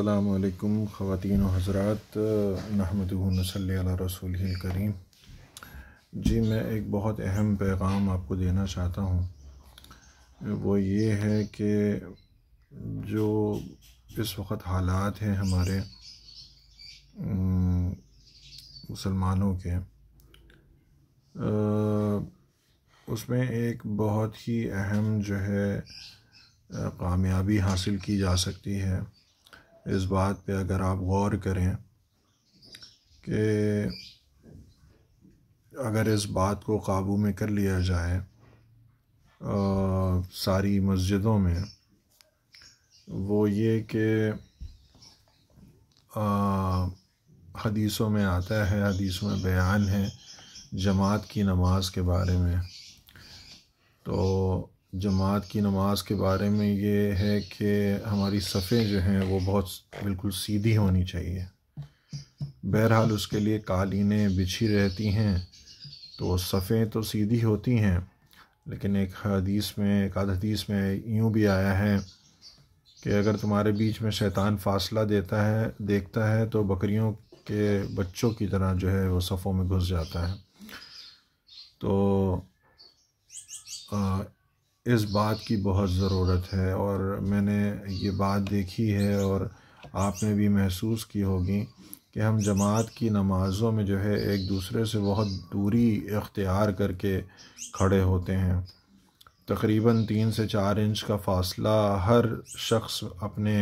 अल्लाम ख़वान हज़रात नहमदल रसूल करीम जी मैं एक बहुत अहम पैगाम आपको देना चाहता हूँ वो ये है कि जो इस वक्त हालात हैं हमारे मुसलमानों के उसमें एक बहुत ही अहम जो है कामयाबी हासिल की जा सकती है इस बात पे अगर आप गौर करें कि अगर इस बात को काबू में कर लिया जाए आ, सारी मस्जिदों में वो ये कि हदीसों में आता है हदीसों में बयान है जमात की नमाज के बारे में तो जमात की नमाज के बारे में ये है कि हमारी सफ़ें जो हैं वो बहुत बिल्कुल सीधी होनी चाहिए बहरहाल उसके लिए कालीनें बिछी रहती हैं तो सफ़ें तो सीधी होती हैं लेकिन एक हदीस में एक आध हदीस में यूँ भी आया है कि अगर तुम्हारे बीच में शैतान फासला देता है देखता है तो बकरियों के बच्चों की तरह जो है वो सफ़ों में घुस जाता है तो इस बात की बहुत ज़रूरत है और मैंने ये बात देखी है और आपने भी महसूस की होगी कि हम जमात की नमाज़ों में जो है एक दूसरे से बहुत दूरी इख्तियार करके खड़े होते हैं तकरीबन तीन से चार इंच का फासला हर शख्स अपने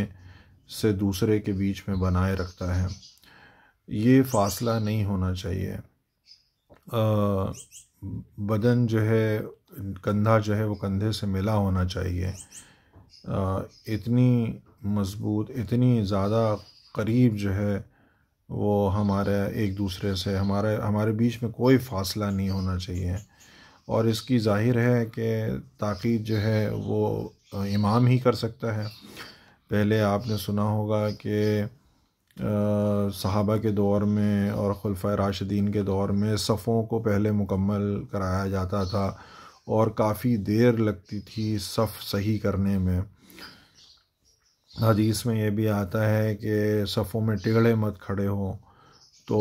से दूसरे के बीच में बनाए रखता है ये फासला नहीं होना चाहिए आ, बदन जो है कंधा जो है वो कंधे से मिला होना चाहिए इतनी मज़बूत इतनी ज़्यादा करीब जो है वो हमारे एक दूसरे से हमारे हमारे बीच में कोई फासला नहीं होना चाहिए और इसकी जाहिर है कि ताक़ीद जो है वो इमाम ही कर सकता है पहले आपने सुना होगा कि सहाबा के दौर में और खलफ़ राशिदीन के दौर में सफ़ों को पहले मुकम्मल कराया जाता था और काफ़ी देर लगती थी सफ़ सही करने में हदीस में यह भी आता है कि सफ़ों में टेढ़े मत खड़े हो तो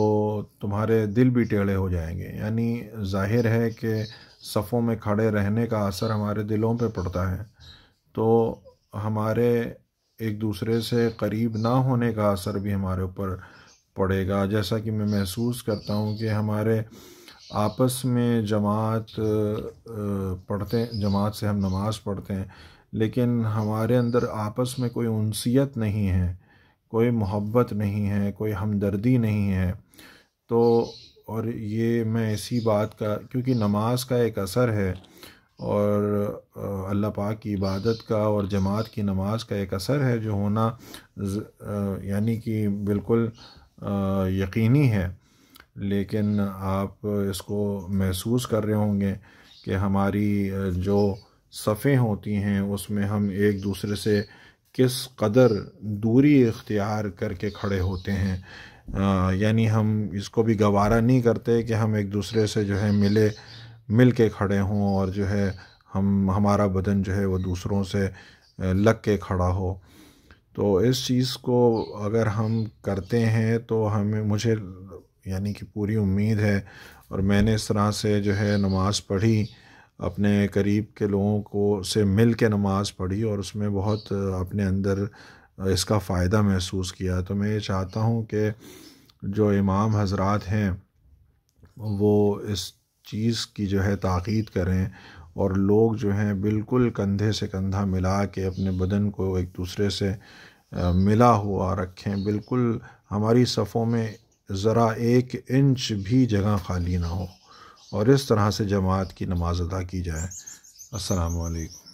तुम्हारे दिल भी टेढ़े हो जाएंगे यानी जाहिर है कि सफ़ों में खड़े रहने का असर हमारे दिलों पर पड़ता है तो हमारे एक दूसरे से करीब ना होने का असर भी हमारे ऊपर पड़ेगा जैसा कि मैं महसूस करता हूँ कि हमारे आपस में जमात पढ़ते जमात से हम नमाज पढ़ते हैं लेकिन हमारे अंदर आपस में कोई उनसीत नहीं है कोई मोहब्बत नहीं है कोई हमदर्दी नहीं है तो और ये मैं इसी बात का क्योंकि नमाज का एक असर है और अल्लाह पाक की इबादत का और जमात की नमाज का एक असर है जो होना यानी कि बिल्कुल यकीनी है लेकिन आप इसको महसूस कर रहे होंगे कि हमारी जो सफ़ें होती हैं उसमें हम एक दूसरे से किस कदर दूरी इख्तियार करके खड़े होते हैं यानी हम इसको भी गवारा नहीं करते कि हम एक दूसरे से जो है मिले मिल के खड़े हों और जो है हम हमारा बदन जो है वो दूसरों से लग के खड़ा हो तो इस चीज़ को अगर हम करते हैं तो हमें मुझे यानी कि पूरी उम्मीद है और मैंने इस तरह से जो है नमाज़ पढ़ी अपने करीब के लोगों को से मिल के नमाज़ पढ़ी और उसमें बहुत अपने अंदर इसका फ़ायदा महसूस किया तो मैं ये चाहता हूँ कि जो इमाम हजरत हैं वो इस चीज़ की जो है ताक़ीद करें और लोग जो हैं बिल्कुल कंधे से कंधा मिला के अपने बदन को एक दूसरे से मिला हुआ रखें बिल्कुल हमारी सफ़ों में ज़रा एक इंच भी जगह खाली ना हो और इस तरह से जमात की नमाज़ अदा की जाए असलकम